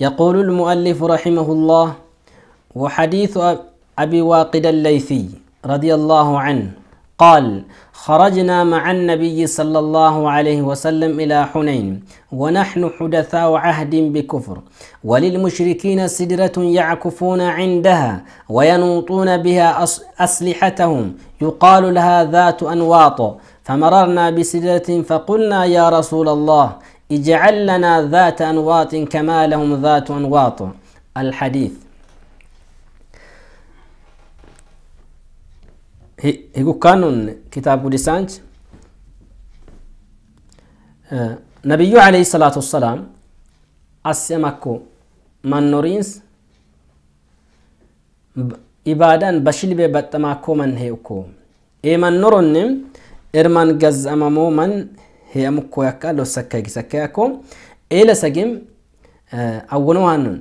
يقول المؤلف رحمه الله وحديث أبي واقد الليثي رضي الله عنه قال خرجنا مع النبي صلى الله عليه وسلم إلى حنين ونحن حدثاء عهد بكفر وللمشركين سدرة يعكفون عندها وينوطون بها أسلحتهم يقال لها ذات أنواط فمررنا بسدرة فقلنا يا رسول الله اجعل لنا ذات أنواط كما لهم ذات أنواط الحديث هيكو كانون كتاب ديسانج آه، نبي عليه الصلاة والسلام أسمكو من نورينس إبادة بشل ببتماكو من هيكو إيمان نورنم إرمان قز أمامو من heyamu yakka lossakka gisakkeako eela sagim awwanu hannun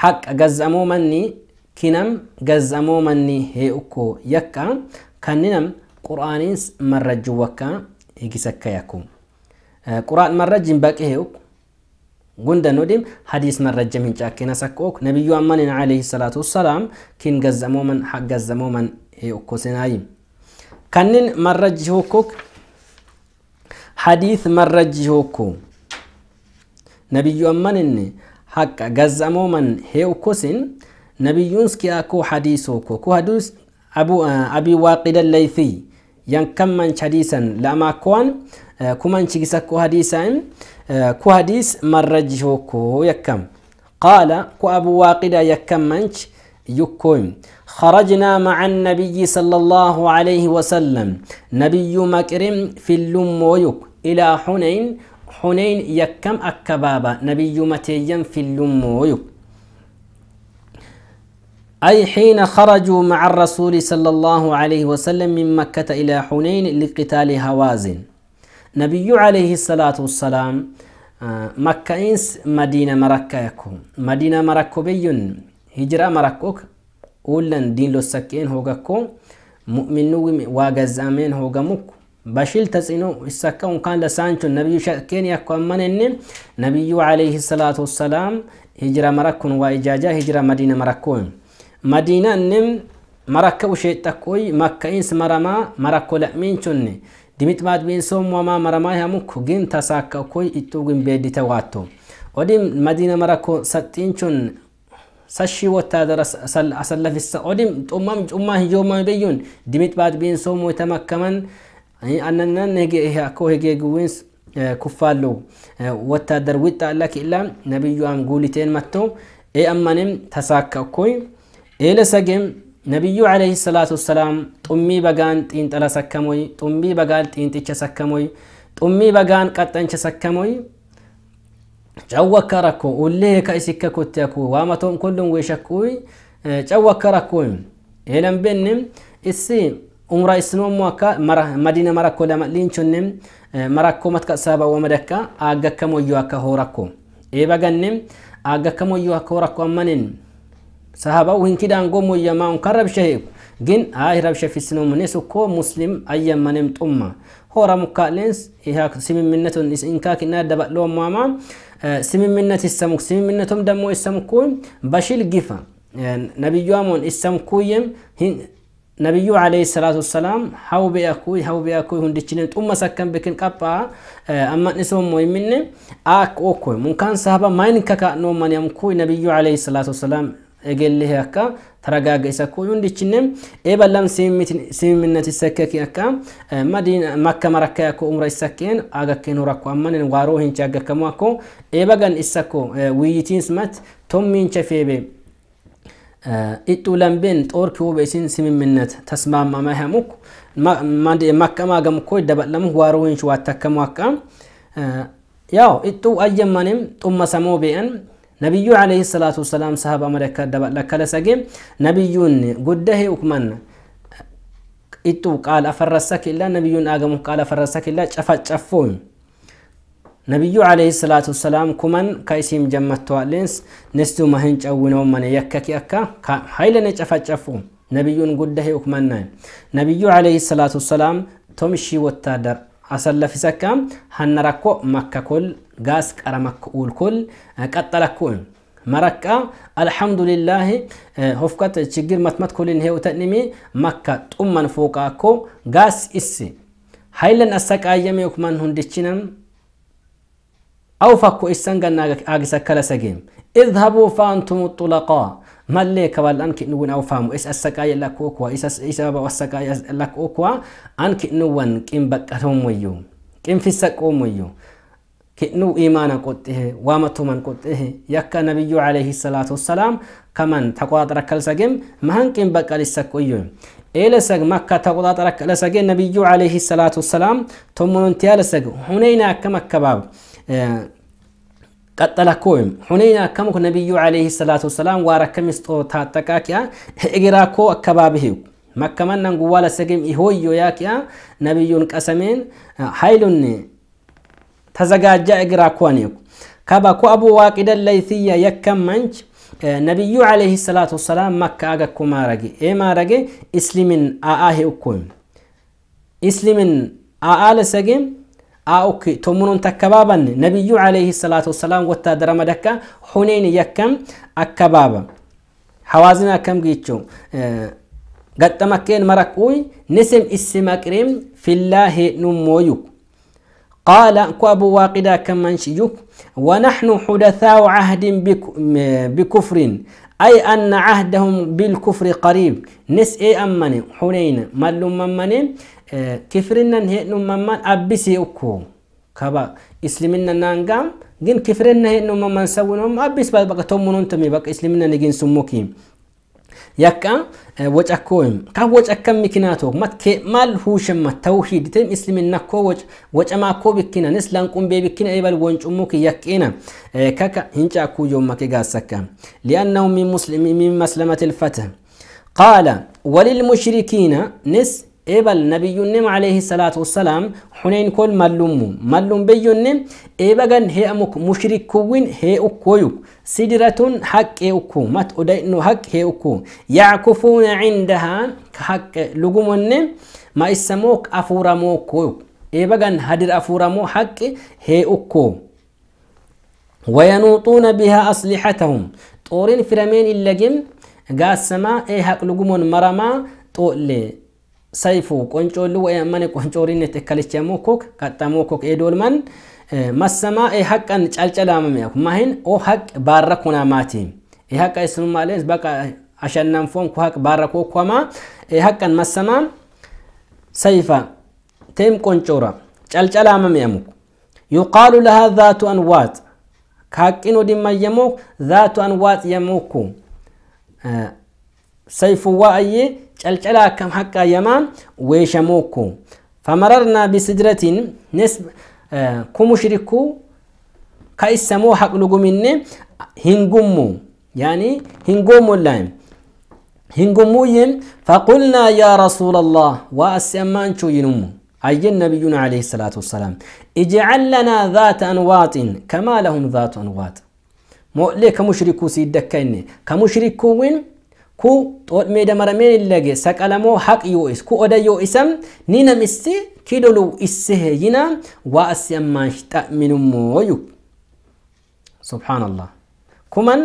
haqa gazzamoo manni kinam gazzamoo manni hee ukko yakka kanninam qur'aaniis marrajju wakka yakko qur'aan marrajjin baqe hee ukko gunda nudim hadis marrajjam hin caakkina sakkook nabiyyu ammanin salaatu wassalaam kin gazzamoo man haq gazzamoo man hee ukko sinaayim كنن مرج هوكوك حديث مرج هوكو نبي أمان إني حق جزمو من هيو كوسن نبي يونسكي أكو حديث هوكو كو حدوث أبو أبي واقد الليثي yan kamman hadisan lama kuwan kuman cigisa ku hadisan ku hadis marraji hoko yakkam qala ku abu waqida yakkammanc yukkoyim خرجنا مع النبي صلى الله عليه وسلم نبي مكرم في اللم ويك إلى حنين حنين يكم أكبابا نبي متيا في اللم ويك أي حين خرجوا مع الرسول صلى الله عليه وسلم من مكة إلى حنين لقتال هوازن نبي عليه الصلاة والسلام آه، مكة إنس مدينة مركة يكون مدينة مركو بيون هجرة مركوك ولن دين لو سكين هوغكو مؤمن واغزامين هوغمك بشيل تسينو السكون كان لسانچو نبي شكين يكمنن نبي عليه الصلاه والسلام هجرة مركون واجاجا هجرة مدينة مركون مدينة نم مركو شيء تكوي مكة إنس مرما مركو لأمين شنّي دمت بعد بين سوم وما مرما يمك جن تساك كوي اتوجن بيد تواتو ودي مدينة مركو ستين شن sashii wataadara asallafissa odhim xummaam cummaa hiyoomaa beeyyoon dimit baat biin soomuu tamakkaman annanan akkoo hegeeguwins kuffaallu wataadar wixxa allaki illa nabiyyu am guuliteen matto ee ammanem tasaakka okkoy eele sagem ነቢዩ ዓለይሂ ሰላቱ ወሰላም ጡሚ በጋን ጢንጠለ ሰከሞይ ጡሚ በጋን ጢንጥቸ ሰከሞይ ጡሚ በጋን ቀጠንቸ ሰከሞይ akka cawwakkarakko ullee ka isikka kutteeku waamatoon kullun weeshakkuy akka elan benne issi umra isnoommo akka madina marakko lamalinchonne marakko matka saabawamadakka aagakkamoyyo akka hoorakko eebaganne aagakkamoyyo akka hoorakko ammanin sahabau hinkidaangomoyyama unkan rabshaheeku gin ahi rabsha fisinoomune sukko muslim ayyammanem xumma هورا مكالينس إيهاك سمين منة إنكاك إنها دبق لهم ماما آه، سمين منة السمك سمين منتهم دمو السمكون بشيل قفا آه، نبي يومون السمكويم نبي عليه الصلاة والسلام هاو بيأكوي هاو بيأكوي هندتشنين أم سكن بكن قبا آه، أما نسوم مهمين آك أوكوي ممكن صحابة ما ينكاك نومان يمكوي نبي عليه الصلاة والسلام እግልህ ያካ ተረጋገ ይሰኩ ይሁንዲችንም ኤበላም ስምምነት ይሰከክ ያካ መዲና መካ መረካ ያኮ ኡምራ ይሰከን አገከን ወራኮ አማን ዋሮ ሄንቺ አገከሙ አኮ ኤበገን ይሰኮ ውይይቲን ስመት ቶሚን ቸፌቤ ኢጡ ለምቤን ጦር ኪውቤሲን ስምምነት ተስማማ ማይሃሙኩ መካማ ገምኮ ይደበለሙ ዋሮ ሄንቺ ዋተከሙ አካ ያው ኢጡ አየማንም ጡመሰሞ ቤን ነቢዩ ዓለይሂ ሰላቱ ወሰላም ሰሃባ መለካ ደባላ ከለሰጌ ነቢዩን ጉዳይ ኡክመን ኢጡ ቃል አፈረሰክላ ነቢዩን አገሙ ቃል አፈረሰክላ ጨፋጨፎን ነቢዩ ዓለይሂ ሰላቱ ወሰላም ኩመን ከእሲም ጀመተዋሌንስ ንስቱ መህን ጨውነው መነ የከኪ አካ ሀይለነ ጨፋጨፉ ነቢዩን ጉዳይ ኡክማና ነቢዩ ዓለይሂ ሰላቱ ወሰላም ቶምሺ ወታደር አሰለፊሰካ ሀነራኮ መከኮል قاس كرمك والكل كتلكون مركا الحمد لله آه، هفكت تشجر متمت كل هي وتنمي مكة أم فوقاكو قاس إسي هاي هايلن أسك أيام يكمن هندشينم أو فكو إسان قلنا أجس كلا سجيم اذهبوا فأنتم الطلقاء ما اللي كبال أنك نون أو فهم إس أي لك أقوى إس إس إسابة أي لك أقوى أنك نون كم بكرهم ويو كم في أم ويو هنو إيمانا قطه إيه، وامتو من قطه إيه. يكا نبيو عليه الصلاة والسلام كمان تقوات ركال سجم مهن كم بقى لسكو يوم إلى سج مكة تقوات ركال سجم نبيو عليه الصلاة والسلام ثم ننتيا لسج هنينا كمكة باب ቀጠለኮይም ሁኔን አከምኩ ነቢዩ ዓለይሂ ሰላቱ ወሰላም ዋረ ከሚስጦ ታጠቃኪያ እግራኮ አካባቢሂው መከመናን ጉዋለ ሰገም ይሆዮ ያኪያ ነቢዩን ቀሰሜን ሀይሉን ተዘጋጃ እግራ ኮኔኩ ከባ ኮ ዋቂደ ለይትያ የከመንች ነቢዩ ዓለይሂ ሰላቱ ወሰላም መካ አገኩ ማረጌ ኤ ማረጌ እስሊምን አአሄ እኮይም እስሊምን አአለሰጌ አኡክ ቶሙኖን ተከባባን ነቢዩ ዓለይሂ ሰላቱ ወሰላም ወታደረ መደካ ሁኔን የከም አከባባ ሐዋዝን አከም ጊቸው ገጠመኬን መረቁይ ንስም እስመቅሬም ፊላ ሄድኑም قال كوابو واقدا كمن شيوك ونحن حدثاء عهد بكفر أي أن عهدهم بالكفر قريب نس إي أمني حنين ملو ممني آه، كفرنا هيئن ممن أبسي اوكو كبا اسلمنا نانغام جن كفرنا هيئن ممن سوونهم أبس بقى تومون تمي بقى اسلمنا نجين سموكي يكا أه؟ أه، وجأكوهم كه وجأكم مكناتو مات كي مال هوش أه، ما توحيد تم إسلام النكو وج وجأما كو بكنا نسلان كون بي بكنا إبل وانج أمك يكينا كك هنجا كو يوم ما كجاسكا لأنه من مسلم من مسلمة الفتح قال وللمشركين نس إبل نبينا عليه الصلاة والسلام حنين كل ملوم ملوم بينا إبغان هي أمك مشركوين هي أكويو سدرة حق أكو مت أدينو حق هي أكو يعكفون عندها حق لقمون ما اسموك أفورمو كويو إبغان هدر أفورمو حق هي أكو وينوطون بها أسلحتهم طورين فرمين اللجم قاسما إيه حق لقمون مرما طول ሰይፉ ቆንጮሉ ወየመን ቆንጮሪነት ተከልቸሞ ኮክ ካጣሞ ኮክ ኤዶልማን መሰማ ሀቀን ማሚያኩ ማሂን ኦ ሐቅ ሀቅ ባረ ኩናማቲ ሀቀ ስኑ ማለት በቃ ፎን ኮ ሐቅ ሀቅ ኮማ ኮኳማ ሐቀን መሰማ ሰይፋ ቴም ቆንጮራ ማሚያሙ ዩቃሉ ለሃ ዛቱ አንዋጥ ካቂን ወዲማየሞ ዛቱ አንዋጥ የሞኩ سيف وعي تلتلا كم حقا يمان ويشموكو فمررنا بسدرة نسب آه كمشركو كايسمو حق لقمين هنقمو يعني هنقمو اللهم هنقمو ين فقلنا يا رسول الله وأسمان شو ينمو أي النبيون عليه الصلاة والسلام اجعل لنا ذات أنواط كما لهم ذات أنواط مؤلي كمشركو سيدكيني كمشركو وين كو تود ميدا مرمين اللغة سكالمو حق يوئس كو أدا يوئسم نينا مستي كيدو لو إسيه ينا واسي أما من مويو سبحان الله كمان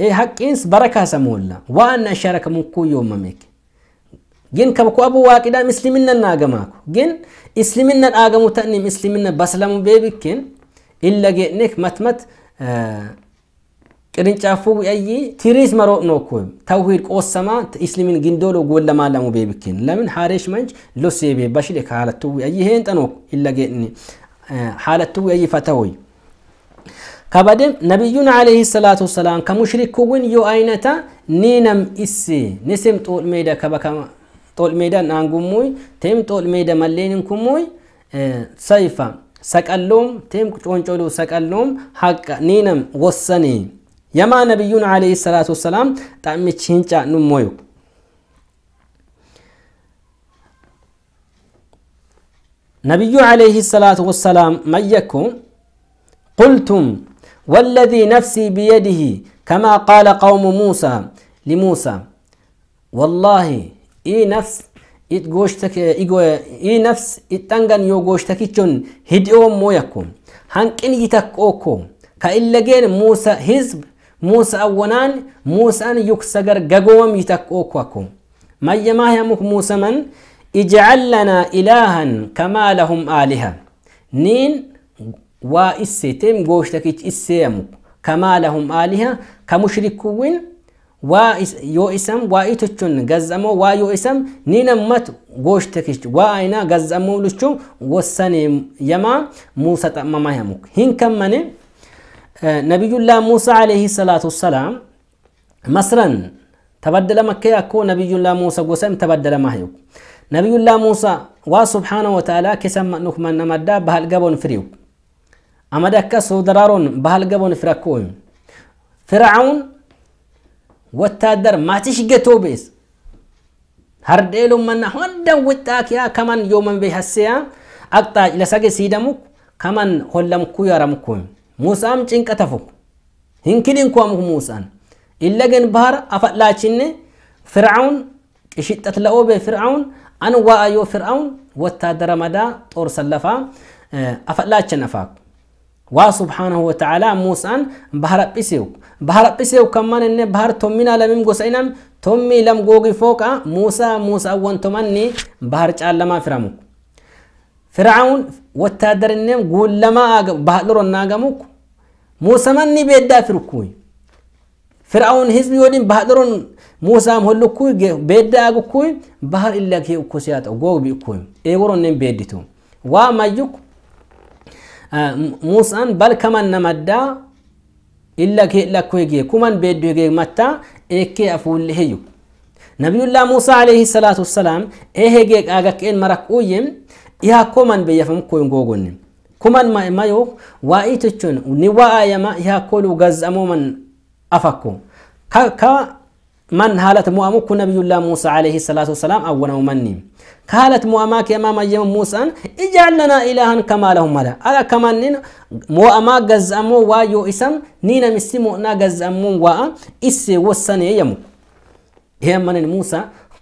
إيه حق إنس بركة سمولا وأن أشارك مكو يوم ميك جن كبكو أبو واقدا مسلمين ناقماكو جن إسلمين آقمو تأني مسلمين بسلمو بيبكين إلا جئنك متمت آه ቅርንጫፉ ያይ ትሪስ መሮጥ ነው እኮ ተውሂድ ቆሰማ ኢስሊሚን ግንዶሎ ጎል ለማለሙ ቤብክን ለምን ሐሬሽ መንጭ ሎሴ ቤባሽል ከሀለቱ ያይ ይሄን ጠኖ ይለጌኒ ሀለቱ ያይ ፈተወይ ከበደም ነቢዩን ዓለይሂ ሰላቱ ወሰላም ከሙሽሪኩውን ዮ አይነታ ኒነም እሴ ንስም ጦል ሜዳ ከበከ ጦል ሜዳ ናንጉሙይ ቴም ጦል ሜዳ መሌንንኩሙይ ሰይፋ ሰቀሎም ቴም ጮንጮሎ ሰቀሎም ሀቀ ኒነም ወሰኔ يما نبيون عليه الصلاة والسلام تأمي تشينجا نمويو نبي عليه الصلاة والسلام ميكم قلتم والذي نفسي بيده كما قال قوم موسى لموسى والله إي نفس إت غوشتك إي نفس إتنغن يو غوشتكيتشون هدئو مويكم هنكن يتك أوكو كإلا موسى هزب موسى أونان موسى أن يكسجر جعوم يتكوكوكم ما يماه مك موسى من اجعل لنا إلها كما لهم آلهة نين وإسيتم قوشتك إسيم كما لهم آلهة كمشركون yoo isan waa'ii jechuun gazzamoo waa yoo isan ni nammatu gooshtekichi waa aynaa gazzamuu luchuun wassanii yamaa muusa xammama yamuuk hin kammane نبي الله موسى عليه الصلاة والسلام مصرا تبدل مكة أكو نبي الله موسى قسم تبدل ما هيو نبي الله موسى وسبحانه وتعالى كسم نكما نمدا بهل قبون فريو أما دكا سودرارون بهل قبون فرقوهم فرعون وتادر ما تشجتو بيس هرديلو من هندا وتاكيا كمان يوم بيحسيا أقطع إلى سجى سيدمك كمان هلم كويا رمكوين muusaan cinqata foku hin kidin kuwamu muusaan illagen bahara afadlaachinne fircaun qishixxat la'oobee fircaun an wa'a yoo fircaun wattaadara madaa xoor sallafaa afadlaachan afaaku waa subhaanahu wata'aalaa muusaan bahara phiseeku bahara phiseeku kamman inne bahar tomminaa lamim gosa inan tommii lam googi fooqa muusaa muusaa wantomanni bahar caalamaa firamuku fircaun wattaadarinneem guullamaa bahadhoronnaa gamuku musamanni beeddaa firkuy fir'aun hizbi wodin bahdoron musaam hollukuy beeddaa gukuy bahar illa kee ukkosiyata ukkuu ikkuy eegoronnen beedditu waa mayyuk musaan balkaman namaddaa illa kee gee kuman beeddoyge matta eekkee afuulle heyu nabiyullah musa alayhi salaatu wassalaam ehege qaagakkeen marak uyem ihaakkoman beyyafam koyn gogonni. kuman ma mayo waa'ii jechuun ni waa'ayama غز gazamoo افكو كا كا من حالت موامو كن نبي الله موسى عليه الصلاة والسلام أول مني كهالة يا أمام يوم موسى اجعل لنا إلها كما لهم ملا ألا كمان نين غز امو وايو إسم نينا مسمو نا امو وا اس وسني يم هي من موسى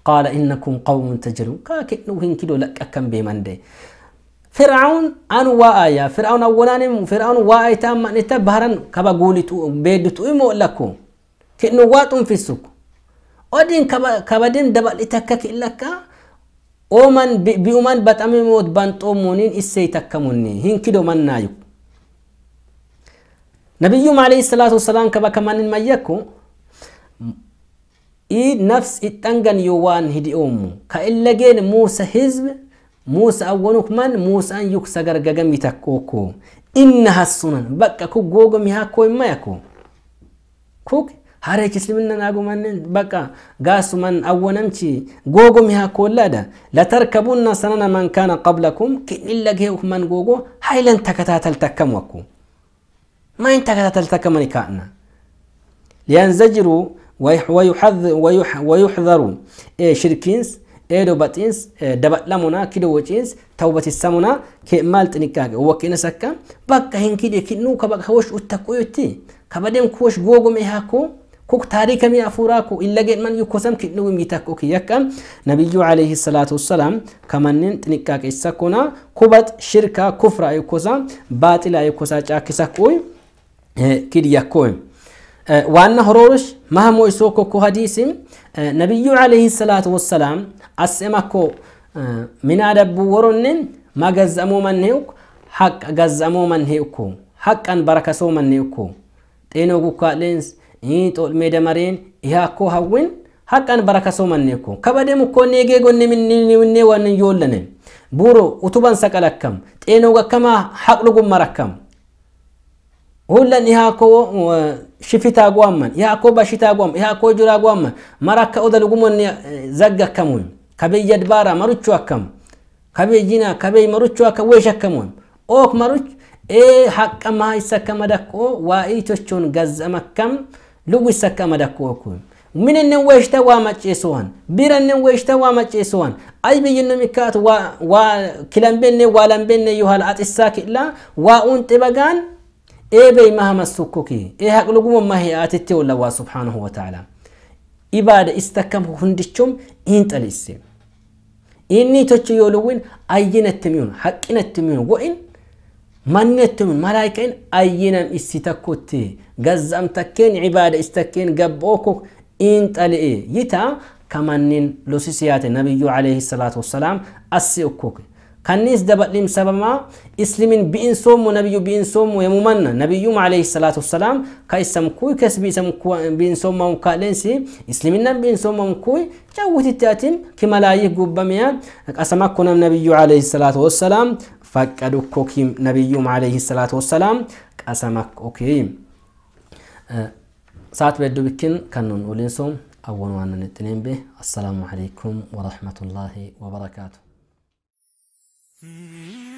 قال إنكم قوم تجرون كاكئنو هنكدو لك أكم بمن دي ፍርዓውን አኑ ዋአያ ፍርዓውን አወናን ፍርዓውን ዋአይታ ማኔተ ባህራን ከባ ጉሊቱ ቤድቱ ኢሞ ለኩ ክኑ ዋጡን ፊሱኩ ኦዲን ከበድን ደባሊተከ ክለካ ኦመን ቢኡመን በጣም ሞት ባንጦ ሙኒን እሴይ ተከሙኒ ሂንኪዶ መናዩ ነቢዩም አለይሂ ሰላቱ ወሰላም ከባ ከማንን መየኩ ኢ ነፍስ ይጠንገን ዮዋን ሂዲኦሙ ከእለጌን ሙሰ ህዝብ موسى أولوك من موسى أن يكسر جعمي تكوكو إنها السنن بقى كوك جوجو مها كوي ما يكو كوك هاريك سلمنا ناقو من بقى قاسو من أولمشي جوجو مها كولا دا لتركبون سنن من كان قبلكم كن إلا جيوك من جوجو هاي لن تكتاتل تكم وكو ما إن تكتاتل تكم كأنا لينزجروا ويحذروا ويحذروا إيه، شركينس ايدو باتينس دبت لمنا كدو وتينس توبة السمنا كمال تنكاك وكينا سكا بقى هين كده كنو كبقى خوش اتكو يتي كبدين كوش غوغو ميهاكو كوك تاريخ مي أفوراكو إلا جد من يكوسم كنو ميتاكو كي يكم نبي عليه الصلاة والسلام كمان تنكاك إسكونا كوبت شركة كفر يكوسا باطل يكوسا جاكسكوي كده يكوي وأن هرورش مهمو إسوكو كو حديث نبي عليه الصلاة والسلام as'e makkoo eh, minaa dabbuu woronnen ma gazzamuu manne ukko haqqa gazzamuu manne ukko haqqan barakasoo manne ukko xeenoo gukkaadheens xoolmee damareen ihaakkoo hawwin barakasoo manne ukko kabadee mukkoonnee geegonnee minniiwwinnee waan hin yoollane buuro utuban saqal akkam xeenoo akkamaa haqlugumma rakkam ሁለን ኢሃኮ ሽፊታ ጓመን ኢሃኮ በሽታ ጓመን ኢሃኮ ጅራ ጓመን መራከ ኦደል ጉሞን ዘግ አከሙኝ كبي يدبارا مروچ وكم كبي جينا كبي مروچ وكم ويشكمون اوك مروچ إيه اي حق ما يسكم دكو تشون غز مكم لو يسكم دكو كوم من النن ويشتا وما تشيسوان بير النن ويشتا وما تشيسوان اي بينن مكات وا وا كلام بيني ولم بيني يهال اتساك لا واون تبغان اي بي مهما السكوكي اي حق لقوم ما هي اتتي ولا سبحانه وتعالى إبادة استكم هندشم إنت الاسم إني تشي يولوين أينا تميون حقنا تميون وإن من تميون ملايكين أينا استتكوتي قزم تكين عبادة استكين قبوكو إن تلئي إيه. يتا كمانين لوسيسيات النبي عليه الصلاة والسلام أسي كنيس دبليم سبما إسلامين بين سوم ونبي بين سوم ويممنا نبي يوم عليه الصلاة والسلام كاسم كوي كسب اسم بين سوم ما مكالنسي إسلامين بين سوم ما مكوي جوت التاتم كما لا يجوب بميا أسمع كنا نبي يوم عليه الصلاة والسلام فكادو كوكيم نبي يوم عليه الصلاة والسلام أسمع أوكي أه. ساعات بدو بكن كنون ولين سوم أول وانا نتنين به السلام عليكم ورحمة الله وبركاته Mm-hmm.